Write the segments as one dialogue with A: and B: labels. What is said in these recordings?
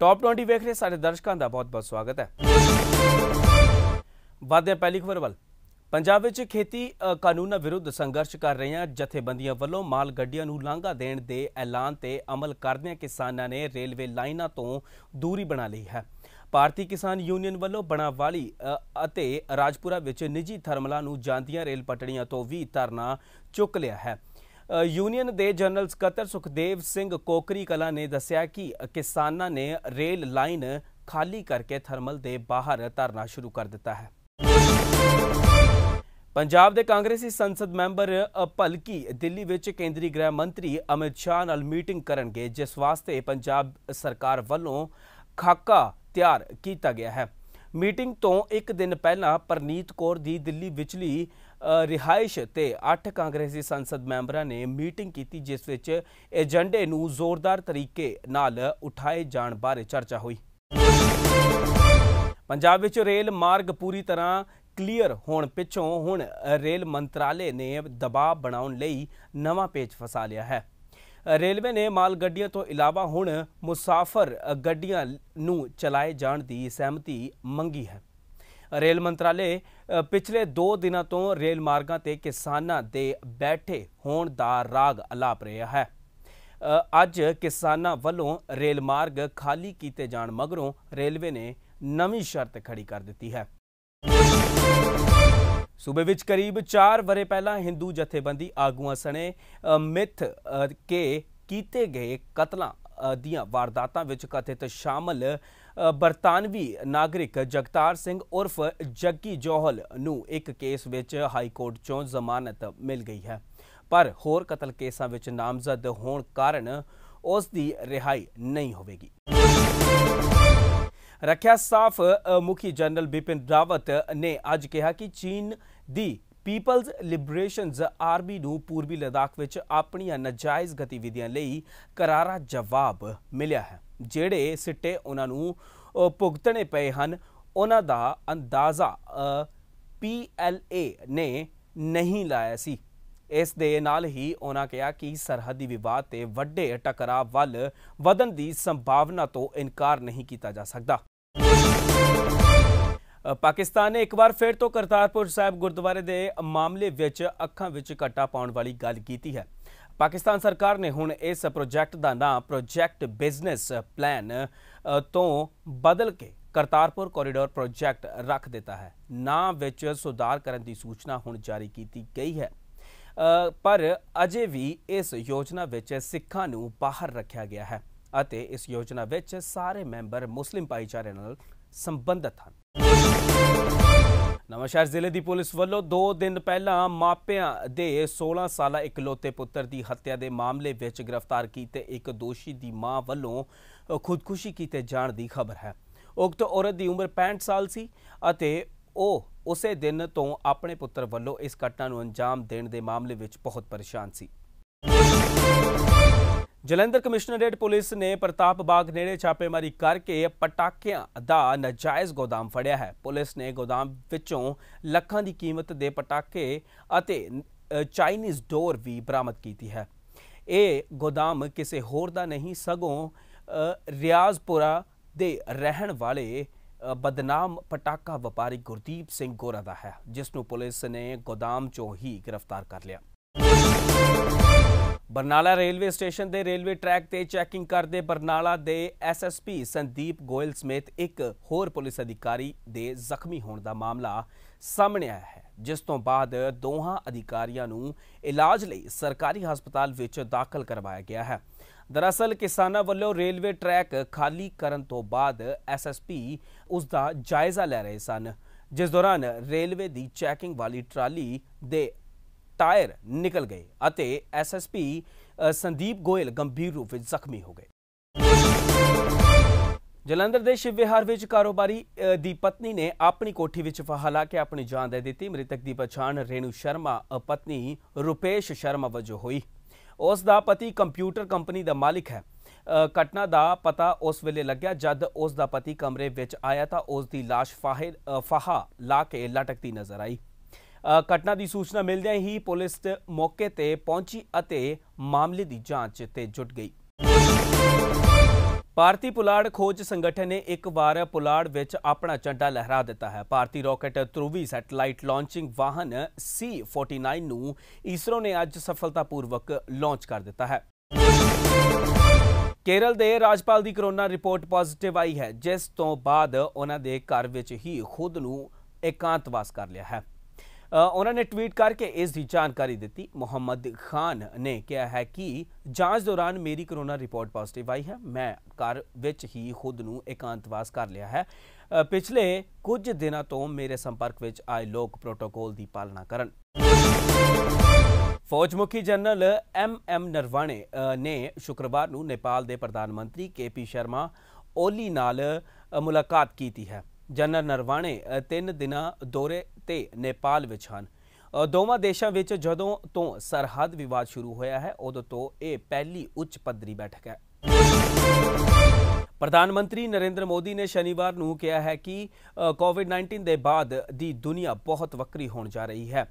A: top 20 ਵੇਖ ਰਹੇ ਸਾਰੇ ਦਰਸ਼ਕਾਂ ਦਾ ਬਹੁਤ-ਬਹੁਤ ਸਵਾਗਤ ਹੈ ਵਾਦਿਆ ਪਹਿਲੀ ਖਬਰ ਵੱਲ ਪੰਜਾਬ ਵਿੱਚ ਖੇਤੀ ਕਾਨੂੰਨਾਂ ਵਿਰੁੱਧ ਸੰਘਰਸ਼ ਕਰ ਰਹੀਆਂ ਜਥੇਬੰਦੀਆਂ ਵੱਲੋਂ ਮਾਲ ਗੱਡੀਆਂ ਨੂੰ ਲਾਂਘਾ ਦੇਣ ਦੇ ਐਲਾਨ ਤੇ ਅਮਲ ਕਰਦਿਆਂ ਕਿਸਾਨਾਂ ਨੇ ਰੇਲਵੇ ਲਾਈਨਾਂ ਤੋਂ ਦੂਰੀ ਬਣਾ ਲਈ ਹੈ ਭਾਰਤੀ ਕਿਸਾਨ ਯੂਨੀਅਨ ਵੱਲੋਂ ਬਣਾਵਾਲੀ ਅਤੇ ਰਾਜਪੁਰਾ ਵਿੱਚ ਨਿੱਜੀ ਥਰਮਲਾਂ ਨੂੰ ਜਾਂਦੀਆਂ ਰੇਲ ਪਟੜੀਆਂ ਤੋਂ ਵੀ ਧਰਨਾ ਚੁੱਕ ਲਿਆ ਹੈ ਯੂਨੀਅਨ ਦੇ ਜਨਰਲ ਸਕੱਤਰ ਸੁਖਦੇਵ ਸਿੰਘ ਕੋਕਰੀ ਕਲਾ ਨੇ ਦੱਸਿਆ ਕਿ ਕਿਸਾਨਾਂ ਨੇ ਰੇਲ ਲਾਈਨ ਖਾਲੀ ਕਰਕੇ ਥਰਮਲ ਦੇ ਬਾਹਰ ਧਰਨਾ ਸ਼ੁਰੂ ਕਰ ਦਿੱਤਾ ਹੈ ਪੰਜਾਬ ਦੇ ਕਾਂਗਰਸੀ ਸੰਸਦ ਮੈਂਬਰ ਭਲਕੀ ਦਿੱਲੀ ਵਿੱਚ ਕੇਂਦਰੀ ਗ੍ਰਹਿ ਮੰਤਰੀ ਅਮਿਤ ਸ਼ਾਹ ਨਾਲ ਮੀਟਿੰਗ ਕਰਨਗੇ ਜਿਸ ਵਾਸਤੇ ਪੰਜਾਬ ਸਰਕਾਰ ਵੱਲੋਂ ਖਾਕਾ ਤਿਆਰ ਕੀਤਾ ਗਿਆ ਹੈ ਮੀਟਿੰਗ ਤੋਂ ਇੱਕ ਦਿਨ ਪਹਿਲਾਂ ਪਰਨੀਤ ਕੌਰ ਦੀ ਦਿੱਲੀ ਵਿਚਲੀ ਰਿਹਾਇਸ਼ ਤੇ 8 ਕਾਂਗਰਸੀ ਸੰਸਦ ਮੈਂਬਰਾਂ ਨੇ ਮੀਟਿੰਗ ਕੀਤੀ ਜਿਸ ਵਿੱਚ ਏਜੰਡੇ ਨੂੰ ਜ਼ੋਰਦਾਰ ਤਰੀਕੇ ਨਾਲ ਉਠਾਏ ਜਾਣ ਬਾਰੇ ਚਰਚਾ ਹੋਈ ਪੰਜਾਬ ਵਿੱਚ ਰੇਲ ਮਾਰਗ ਪੂਰੀ ਤਰ੍ਹਾਂ ਕਲੀਅਰ ਹੋਣ ਪਿੱਛੋਂ ਹੁਣ ਰੇਲ ਮੰਤਰਾਲੇ ਨੇ ਦਬਾਅ ਬਣਾਉਣ ਲਈ ਨਵਾਂ ਪੇਚ ਫਸਾ ਲਿਆ ਹੈ ਰੇਲਵੇ ਨੇ ਮਾਲ ਗੱਡੀਆਂ ਤੋਂ ਇਲਾਵਾ ਹੁਣ ਮੁਸਾਫਰ ਗੱਡੀਆਂ ਨੂੰ ਚਲਾਏ ਜਾਣ ਦੀ ਸਹਿਮਤੀ ਮੰਗੀ ਹੈ ਰੇਲ ਮੰਤਰਾਲੇ ਪਿਛਲੇ 2 ਦਿਨਾਂ ਤੋਂ ਰੇਲ ਮਾਰਗਾਂ ਤੇ ਕਿਸਾਨਾਂ ਦੇ ਬੈਠੇ ਹੋਣ ਦਾ ਰਾਗ ਅਲਾਪ ਰਿਹਾ ਹੈ ਅੱਜ ਕਿਸਾਨਾਂ ਵੱਲੋਂ ਰੇਲ ਮਾਰਗ ਖਾਲੀ ਕੀਤੇ ਜਾਣ ਮਗਰੋਂ ਰੇਲਵੇ ਨੇ ਨਵੀਂ ਸ਼ਰਤ ਖੜੀ ਕਰ ਦਿੱਤੀ ਹੈ ਸੂਬੇ ਵਿੱਚ ਕਰੀਬ 4 ਵਰੇ ਪਹਿਲਾਂ ਹਿੰਦੂ ਜਥੇਬੰਦੀ ਆਗੂਆਂ ਸਣੇ ਮਿੱਥ ਕੇ ਕੀਤੇ ਗਏ ਕਤਲਾਂ ਦੀਆਂ ਵਾਰਦਾਤਾਂ ਵਿੱਚ ਕਥਿਤ ਸ਼ਾਮਲ ਬਰਤਾਨਵੀ ਨਾਗਰਿਕ ਜਗਤਾਰ ਸਿੰਘ ਉਰਫ ਜੱਗੀ ਜੋਹਲ ਨੂੰ ਇੱਕ ਕੇਸ ਵਿੱਚ ਹਾਈ ਕੋਰਟ ਚੋਂ ਜ਼ਮਾਨਤ ਮਿਲ ਗਈ ਹੈ ਪਰ ਹੋਰ ਕਤਲ ਕੇਸਾਂ ਵਿੱਚ ਨਾਮਜ਼ਦ ਹੋਣ ਕਾਰਨ ਉਸ ਦੀ ਰਿਹਾਈ ਨਹੀਂ ਹੋਵੇਗੀ ਰੱਖਿਆ ਸਾਫ ਮੁਖੀ ਜਨਰਲ ਬਿਪਿਨ ਰਾਵਤ ਨੇ ਅੱਜ ਕਿਹਾ ਕਿ ਚੀਨ ਦੀ ਪੀਪਲਜ਼ ਲਿਬਰੇਸ਼ਨਜ਼ ਆਰਮੀ ਨੂੰ ਪੂਰਬੀ ਲਦਾਖ ਵਿੱਚ ਆਪਣੀਆਂ ਨਜਾਇਜ਼ ਗਤੀਵਿਧੀਆਂ ਲਈ ਕਰਾਰਾ ਜਵਾਬ ਮਿਲਿਆ ਹੈ ਜਿਹੜੇ ਸਿੱਟੇ ਉਹਨਾਂ ਨੂੰ ਭੁਗਤਣੇ ਪਏ ਹਨ ਉਹਨਾਂ ਦਾ ਅੰਦਾਜ਼ਾ ਪੀਐਲਏ ਨੇ ਨਹੀਂ ਲਾਇਆ ਸੀ ਇਸ ਦੇ ਨਾਲ ਹੀ ਉਹਨਾਂ ਕਿਹਾ ਕਿ ਸਰਹੱਦੀ ਵਿਵਾਦ ਤੇ ਵੱਡੇ ਟਕਰਾਅ ਵੱਲ ਵਧਣ ਦੀ ਸੰਭਾਵਨਾ ਤੋਂ ਇਨਕਾਰ ਨਹੀਂ ਕੀਤਾ ਜਾ ਸਕਦਾ ਪਾਕਿਸਤਾਨ ਨੇ ਇੱਕ ਵਾਰ ਫਿਰ ਤੋਂ ਕਰਤਾਰਪੁਰ ਸਾਹਿਬ ਗੁਰਦੁਆਰੇ ਦੇ ਮਾਮਲੇ ਵਿੱਚ ਅੱਖਾਂ ਵਿੱਚ ਕੱਟਾ ਪਾਉਣ ਵਾਲੀ ਗੱਲ ਕੀਤੀ ਹੈ ਪਾਕਿਸਤਾਨ ਸਰਕਾਰ ਨੇ ਹੁਣ ਇਸ ਪ੍ਰੋਜੈਕਟ ਦਾ ਨਾਮ ਪ੍ਰੋਜੈਕਟ ਬਿਜ਼ਨਸ ਪਲਾਨ ਤੋਂ ਬਦਲ ਕੇ ਕਰਤਾਰਪੁਰ ਕੋਰੀਡੋਰ ਪ੍ਰੋਜੈਕਟ ਰੱਖ ਦਿੱਤਾ ਹੈ ਨਾਮ ਵਿੱਚ ਸੁਧਾਰ ਕਰਨ ਦੀ ਸੂਚਨਾ ਹੁਣ ਜਾਰੀ ਕੀਤੀ ਗਈ ਹੈ ਪਰ ਅਜੇ ਵੀ ਇਸ ਯੋਜਨਾ ਵਿੱਚ ਸਿੱਖਾਂ ਨੂੰ ਬਾਹਰ ਰੱਖਿਆ ਗਿਆ ਹੈ ਅਤੇ ਇਸ ਯੋਜਨਾ ਵਿੱਚ ਸਾਰੇ ਮੈਂਬਰ ਮੁਸਲਿਮ ਭਾਈਚਾਰੇ ਨਾਲ ਸੰਬੰਧਿਤ ਹਨ ਨਵਾਂਸ਼ਹਿਰ ਜ਼ਿਲ੍ਹੇ ਦੀ ਪੁਲਿਸ ਵੱਲੋਂ 2 ਦਿਨ ਪਹਿਲਾਂ ਮਾਪਿਆਂ ਦੇ 16 ਸਾਲਾ ਇਕਲੌਤੇ ਪੁੱਤਰ ਦੀ ਹੱਤਿਆ ਦੇ ਮਾਮਲੇ ਵਿੱਚ ਗ੍ਰਿਫਤਾਰ ਕੀਤੇ ਇੱਕ ਦੋਸ਼ੀ ਦੀ ਮਾਂ ਵੱਲੋਂ ਖੁਦਕੁਸ਼ੀ ਕੀਤੇ ਜਾਣ ਦੀ ਖਬਰ ਹੈ ਉਕਤ ਔਰਤ ਦੀ ਉਮਰ 65 ਸਾਲ ਸੀ ਅਤੇ ਉਹ ਉਸੇ ਦਿਨ ਤੋਂ ਆਪਣੇ ਪੁੱਤਰ ਵੱਲੋਂ ਇਸ ਘਟਨਾ ਨੂੰ ਅੰਜਾਮ ਦੇਣ ਦੇ ਮਾਮਲੇ ਵਿੱਚ ਬਹੁਤ ਪਰੇਸ਼ਾਨ ਸੀ ਜਲੰਧਰ ਕਮਿਸ਼ਨਰੇਟ ਪੁਲਿਸ ਨੇ ਪ੍ਰਤਾਪ ਬਾਗ ਨੇੜੇ ਛਾਪੇਮਾਰੀ ਕਰਕੇ ਪਟਾਕਿਆਂ ਦਾ ਨਜਾਇਜ਼ ਗੋਦਾਮ ਫੜਿਆ ਹੈ ਪੁਲਿਸ ਨੇ ਗੋਦਾਮ ਵਿੱਚੋਂ ਲੱਖਾਂ ਦੀ ਕੀਮਤ ਦੇ ਪਟਾਕੇ ਅਤੇ ਚਾਈਨੀਜ਼ ਡੋਰ ਵੀ ਬਰਾਮਦ ਕੀਤੀ ਹੈ ਇਹ ਗੋਦਾਮ ਕਿਸੇ ਹੋਰ ਦਾ ਨਹੀਂ ਸਗੋਂ ਰਿਆਜ਼ਪੁਰਾ ਦੇ ਰਹਿਣ ਵਾਲੇ ਬਦਨਾਮ ਪਟਾਕਾ ਵਪਾਰੀ ਗੁਰਦੀਪ ਸਿੰਘ ਗੋਰਾ ਦਾ ਹੈ ਜਿਸ ਨੂੰ ਪੁਲਿਸ ਨੇ ਗੋਦਾਮ ਚੋਂ ਹੀ ਗ੍ਰਿਫਤਾਰ ਕਰ ਲਿਆ ਬਰਨਾਲਾ ਰੇਲਵੇ ਸਟੇਸ਼ਨ ਦੇ ਰੇਲਵੇ ਟਰੈਕ ਤੇ ਚੈਕਿੰਗ ਕਰਦੇ ਬਰਨਾਲਾ ਦੇ ਐਸਐਸਪੀ ਸੰਦੀਪ ਗੋਇਲ ਸਮੇਤ ਇੱਕ ਹੋਰ ਪੁਲਿਸ ਅਧਿਕਾਰੀ ਦੇ ਜ਼ਖਮੀ ਹੋਣ ਦਾ ਮਾਮਲਾ ਸਾਹਮਣੇ ਆਇਆ ਹੈ ਜਿਸ ਤੋਂ ਬਾਅਦ ਦੋਹਾਂ ਅਧਿਕਾਰੀਆਂ ਨੂੰ ਇਲਾਜ ਲਈ ਸਰਕਾਰੀ ਹਸਪਤਾਲ ਵਿੱਚ ਦਾਖਲ ਕਰਵਾਇਆ ਗਿਆ ਹੈ ਦਰਅਸਲ ਕਿਸਾਨਾਂ ਵੱਲੋਂ ਰੇਲਵੇ ਟਰੈਕ ਖਾਲੀ ਕਰਨ ਤੋਂ ਬਾਅਦ ਐਸਐਸਪੀ ਉਸ ਦਾ ਜਾਇਜ਼ਾ ਲੈ ਰਹੇ ਸਨ ਜਿਸ ਦੌਰਾਨ ਰੇਲਵੇ ਦੀ ਚੈਕਿੰਗ ਵਾਲੀ ਟਰਾਲੀ ਦੇ ਟਾਇਰ ਨਿਕਲ ਗਏ ਅਤੇ ਐਸਐਸਪੀ ਸੰਦੀਪ ਗੋਇਲ ਗੰਭੀਰ ਰੂਪ ਵਿੱਚ ਜ਼ਖਮੀ ਹੋ ਗਏ ਜਲੰਧਰ ਦੇ ਸ਼ਿਵ ਵਿਹਾਰ ਵਿੱਚ ਕਾਰੋਬਾਰੀ ਦੀ ਪਤਨੀ ਨੇ ਆਪਣੀ ਕੋਠੀ ਵਿੱਚ ਫਾਹਾ ਲਾ ਕੇ ਆਪਣੀ ਜਾਨ ਦੇ ਦਿੱਤੀ ਮ੍ਰਿਤਕ ਦੀ ਪਛਾਣ ਰੇਣੂ ਸ਼ਰਮਾ ਪਤਨੀ ਰੁਪੇਸ਼ ਸ਼ਰਮਾ ਵਜੋਂ ਹੋਈ ਉਸ ਦਾ ਪਤੀ ਕੰਪਿਊਟਰ ਕੰਪਨੀ ਦਾ ਮਾਲਕ ਹੈ ਘਟਨਾ ਦਾ ਪਤਾ ਉਸ ਵੇਲੇ ਲੱਗਿਆ ਜਦ ਉਸ ਦਾ ਪਤੀ ਕਮਰੇ ਵਿੱਚ ਆਇਆ ਤਾਂ ਉਸ ਦੀ ਫਾਹਿਰ ਫਹਾ ਲਾ ਕੇ ਲਟਕਦੀ ਨਜ਼ਰ ਆਈ ਘਟਨਾ ਦੀ ਸੂਚਨਾ ਮਿਲਦਿਆਂ ਹੀ ਪੁਲਿਸ ਮੌਕੇ ਤੇ ਪਹੁੰਚੀ ਅਤੇ ਮਾਮਲੇ ਦੀ ਜਾਂਚ ਤੇ ਜੁਟ ਗਈ ਭਾਰਤੀ ਪੁਲਾੜ ਖੋਜ ਸੰਗਠਨ ਨੇ ਇੱਕ ਵਾਰ ਪੁਲਾੜ ਵਿੱਚ ਆਪਣਾ ਝੰਡਾ ਲਹਿਰਾ ਦਿੱਤਾ ਹੈ ਭਾਰਤੀ ਰਾਕਟ ਤ੍ਰੂਵੀ ਸੈਟੇਲਾਈਟ ਲਾਂਚਿੰਗ ਵਾਹਨ C49 ਨੂੰ ਇਸਰੋ ਨੇ ਅੱਜ ਸਫਲਤਾਪੂਰਵਕ ਲਾਂਚ ਕਰ ਦਿੱਤਾ ਹੈ ਕੇਰਲ ਦੇ ਰਾਜਪਾਲ ਦੀ ਕਰੋਨਾ ਰਿਪੋਰਟ ਪੋਜ਼ਿਟਿਵ ਆਈ ਹੈ ਜਿਸ ਤੋਂ ਬਾਅਦ ਉਹਨਾਂ ਦੇ ਘਰ ਵਿੱਚ ਹੀ ਖੁਦ ਨੂੰ ਇਕਾਂਤਵਾਸ ਕਰ ਲਿਆ ਹੈ ਉਹਨਾਂ ਨੇ ਟਵੀਟ ਕਰਕੇ ਇਸ ਦੀ ਜਾਣਕਾਰੀ ਦਿੱਤੀ ਮੁਹੰਮਦ ਖਾਨ ਨੇ ਕਿਹਾ ਹੈ ਕਿ ਜਾਂਚ ਦੌਰਾਨ ਮੇਰੀ ਕਰੋਨਾ ਰਿਪੋਰਟ ਪੋਜ਼ਿਟਿਵ ਆਈ ਹੈ ਮੈਂ ਘਰ ਵਿੱਚ ਹੀ ਖੁਦ ਨੂੰ ਇਕਾਂਤਵਾਸ ਕਰ ਲਿਆ ਹੈ ਪਿਛਲੇ ਕੁਝ ਦਿਨਾਂ ਤੋਂ ਮੇਰੇ ਸੰਪਰਕ ਵਿੱਚ ਆਏ ਲੋਕ ਪ੍ਰੋਟੋਕੋਲ ਦੀ ਪਾਲਣਾ ਕਰਨ ਫੌਜ ਮੁਖੀ ਜਨਰਲ ਐਮ ਐਮ ਨਰਵਾਣੇ ਨੇ ਸ਼ੁੱਕਰਵਾਰ ਨੂੰ ਨੇਪਾਲ ਦੇ ਪ੍ਰਧਾਨ ਮੰਤਰੀ ਕੇ ਪੀ ਸ਼ਰਮਾ ਓਲੀ ਨਾਲ ਮੁਲਾਕਾਤ ਕੀਤੀ ਹੈ ਜਨਰਲ ਨਰਵਾਣੇ ਤਿੰਨ ਦਿਨਾਂ ਦੌਰੇ ਤੇ ਨੇਪਾਲ ਵਿੱਚ ਹਨ ਦੋਵਾਂ ਦੇਸ਼ਾਂ ਵਿੱਚ ਜਦੋਂ ਤੋਂ ਸਰਹੱਦ ਵਿਵਾਦ ਸ਼ੁਰੂ ਹੋਇਆ ਹੈ ਉਦੋਂ ਤੋਂ ਇਹ ਪਹਿਲੀ ਉੱਚ ਪੱਧਰੀ ਬੈਠਕ ਹੈ ਪ੍ਰਧਾਨ ਮੰਤਰੀ ਨਰਿੰਦਰ ਮੋਦੀ ਨੇ ਸ਼ਨੀਵਾਰ ਨੂੰ ਕਿਹਾ ਹੈ ਕਿ ਕੋਵਿਡ-19 ਦੇ ਬਾਅਦ ਦੀ ਦੁਨੀਆ ਬਹੁਤ ਵੱਖਰੀ ਹੋਣ ਜਾ ਰਹੀ ਹੈ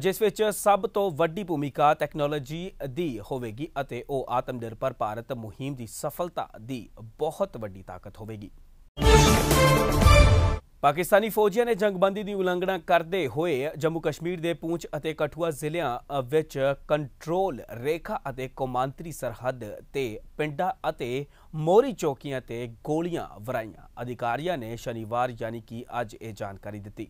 A: ਜਿਸ ਵਿੱਚ ਸਭ ਤੋਂ ਵੱਡੀ ਭੂਮਿਕਾ ਟੈਕਨੋਲੋਜੀ ਦੀ ਹੋਵੇਗੀ ਅਤੇ ਉਹ ਆਤਮ ਨਿਰਭਰ ਭਾਰਤ ਮੁਹਿੰਮ ਦੀ ਸਫਲਤਾ ਦੀ ਬਹੁਤ ਵੱਡੀ ਤਾਕਤ ਹੋਵੇਗੀ ਪਾਕਿਸਤਾਨੀ ਫੌਜੀਆਂ ਨੇ ਜੰਗਬੰਦੀ ਦੀ ਉਲੰਘਣਾ ਕਰਦੇ ਹੋਏ ਜੰਮੂ ਕਸ਼ਮੀਰ ਦੇ ਪੂੰਛ ਅਤੇ ਕਠੂਆ ਜ਼ਿਲ੍ਹਿਆਂ ਵਿੱਚ ਕੰਟਰੋਲ ਰੇਖਾ ਅਤੇ ਕੋਮਾਂਤਰੀ ਸਰਹੱਦ ਤੇ ਪਿੰਡਾਂ ਅਤੇ ਮੋਰੀ ਚੌਕੀਆਂ ਤੇ ਗੋਲੀਆਂ ਵਰਾਈਆਂ ਅਧਿਕਾਰੀਆਂ ਨੇ ਸ਼ਨੀਵਾਰ ਯਾਨੀ ਕਿ ਅੱਜ ਇਹ ਜਾਣਕਾਰੀ ਦਿੱਤੀ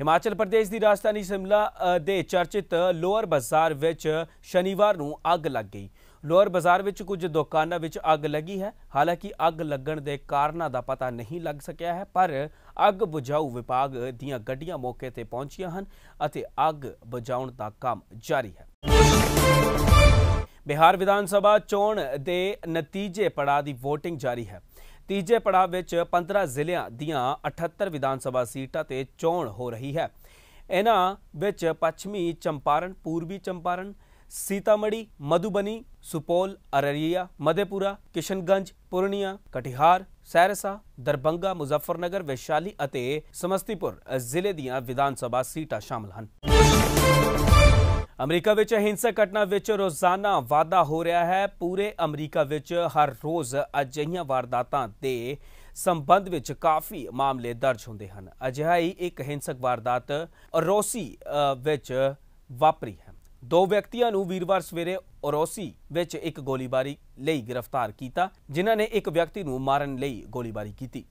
A: ਹਿਮਾਚਲ ਪ੍ਰਦੇਸ਼ ਦੀ ਰਾਜਧਾਨੀ ਸ਼ਿਮਲਾ ਦੇ ਚਰਚਿਤ ਲੋਅਰ ਬਾਜ਼ਾਰ ਵਿੱਚ ਸ਼ਨੀਵਾਰ ਨੂੰ ਅੱਗ ਲੱਗ ਗਈ ਲੋਅਰ ਬਾਜ਼ਾਰ ਵਿੱਚ ਕੁਝ ਦੁਕਾਨਾਂ ਵਿੱਚ ਅੱਗ ਲੱਗੀ ਹੈ ਹਾਲਾਂਕਿ ਅੱਗ ਲੱਗਣ ਦੇ ਕਾਰਨਾਂ ਦਾ ਪਤਾ ਨਹੀਂ ਲੱਗ ਸਕਿਆ ਹੈ ਪਰ ਅੱਗ ਬੁਝਾਊ ਵਿਭਾਗ ਦੀਆਂ ਗੱਡੀਆਂ ਮੌਕੇ ਤੇ ਪਹੁੰਚੀਆਂ ਹਨ ਅਤੇ ਅੱਗ ਬੁਝਾਉਣ ਦਾ ਕੰਮ ਜਾਰੀ ਹੈ ਬਿਹਾਰ ਵਿਧਾਨ ਸਭਾ ਚੋਣ ਦੇ ਨਤੀਜੇ ਪੜਾ ਦੀ VOTING ਜਾਰੀ ਹੈ ਤੀਜੇ ਪੜਾਅ ਵਿੱਚ 15 ਜ਼ਿਲ੍ਹਿਆਂ ਦੀਆਂ 78 ਵਿਧਾਨ ਸਭਾ ਸੀਟਾਂ ਤੇ ਚੋਣ ਹੋ ਰਹੀ ਹੈ ਇਹਨਾਂ ਵਿੱਚ ਪੱਛਮੀ ਚੰਪਾਰਨ ਪੂਰਬੀ ਚੰਪਾਰਨ सीतामढ़ी मधुबनी सुपौल अररिया मधेपुरा किशनगंज पूर्णिया ਕਟਿਹਾਰ ਸਹਿਰਸਾ ਦਰਬੰਗਾ ਮੁਜ਼ੱਫਰਨਗਰ ਵੈਸ਼ਾਲੀ ਅਤੇ ਸਮਸਤੀਪੁਰ ਜ਼ਿਲ੍ਹੇ ਦੀਆਂ ਵਿਧਾਨ ਸਭਾ ਸੀਟਾਂ ਸ਼ਾਮਲ ਹਨ ਅਮਰੀਕਾ ਵਿੱਚ ਹਿੰਸਕ ਘਟਨਾ ਵਿੱਚ ਰੋਜ਼ਾਨਾ ਵਾਧਾ ਹੋ ਰਿਹਾ ਹੈ ਪੂਰੇ ਅਮਰੀਕਾ ਵਿੱਚ ਹਰ ਰੋਜ਼ ਅਜਿਹੀਆਂ ਵਾਰਦਾਤਾਂ ਦੇ ਸੰਬੰਧ ਵਿੱਚ ਕਾਫੀ ਮਾਮਲੇ ਦਰਜ ਹੁੰਦੇ ਹਨ ਅਜਿਹਾ ਹੀ ਇੱਕ ਹਿੰਸਕ ਵਾਰਦਾਤ ਰੋਸੀ ਵਿੱਚ ਵਾਪਰੀ ਦੋ ਵਿਅਕਤੀਆਂ ਨੂੰ ਵੀਰਵਾਰ ਸਵੇਰੇ ਔਰੋਸੀ ਵਿੱਚ ਇੱਕ ਗੋਲੀਬਾਰੀ ਲਈ ਗ੍ਰਿਫਤਾਰ ਕੀਤਾ ਜਿਨ੍ਹਾਂ ਨੇ ਇੱਕ ਵਿਅਕਤੀ ਨੂੰ ਮਾਰਨ ਲਈ ਗੋਲੀਬਾਰੀ ਕੀਤੀ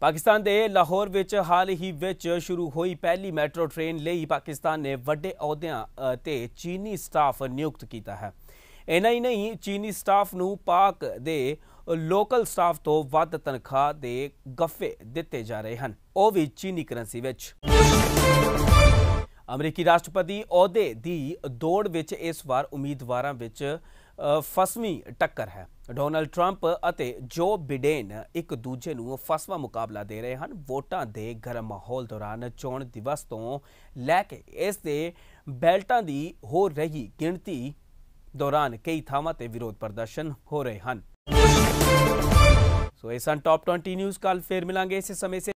A: ਪਾਕਿਸਤਾਨ ਦੇ ਲਾਹੌਰ ਵਿੱਚ ਹਾਲ ਹੀ ਵਿੱਚ ਸ਼ੁਰੂ ਹੋਈ ਪਹਿਲੀ ਮੈਟਰੋ ਟ੍ਰੇਨ ਲਈ ਪਾਕਿਸਤਾਨ ਨੇ ਵੱਡੇ ਅਹੁਦਿਆਂ ਤੇ ਚੀਨੀ ਸਟਾਫ ਨਿਯੁਕਤ ਕੀਤਾ ਹੈ ਇਹਨਾਂ ਹੀ ਨਹੀਂ ਚੀਨੀ ਸਟਾਫ ਨੂੰ ਪਾਕ ਦੇ ਲੋਕਲ ਸਟਾਫ ਤੋਂ ਵੱਧ ਤਨਖਾਹ ਦੇ ਗੱਫੇ ਦਿੱਤੇ ਜਾ ਰਹੇ ਹਨ ਉਹ ਵੀ ਚੀਨੀ ਕਰੰਸੀ ਵਿੱਚ ਅਮਰੀਕੀ ਰਾਸ਼ਟਰਪਤੀ ਅਹੁਦੇ ਦੀ ਦੌੜ ਵਿੱਚ ਇਸ ਵਾਰ ਉਮੀਦਵਾਰਾਂ ਵਿੱਚ ਫਸਵੀਂ ਟੱਕਰ ਹੈ ਡੋਨਲਡ 트ੰਪ ਅਤੇ ਜੋ ਬਿਡੇਨ ਇੱਕ ਦੂਜੇ ਨੂੰ ਫਸਵਾ ਮੁਕਾਬਲਾ ਦੇ ਰਹੇ ਹਨ ਵੋਟਾਂ ਦੇ ਗਰਮ ਮਾਹੌਲ ਦੌਰਾਨ ਚੋਣ ਦਿਵਸ ਤੋਂ ਲੈ ਕੇ ਇਸ ਦੇ ਬੈਲਟਾਂ ਦੀ ਹੋ ਰਹੀ ਗਿਣਤੀ ਦੌਰਾਨ ਕਈ ਥਾਵਾਂ ਤੇ ਵਿਰੋਧ ਪ੍ਰਦਰਸ਼ਨ ਹੋ ਰਹੇ ਹਨ ਸੋ ਇਸਨ ਹਨ ਟਾਪ 20 ਨਿਊਜ਼ ਕੱਲ ਫੇਰ ਮਿਲਾਂਗੇ ਇਸੇ ਸਮੇਂ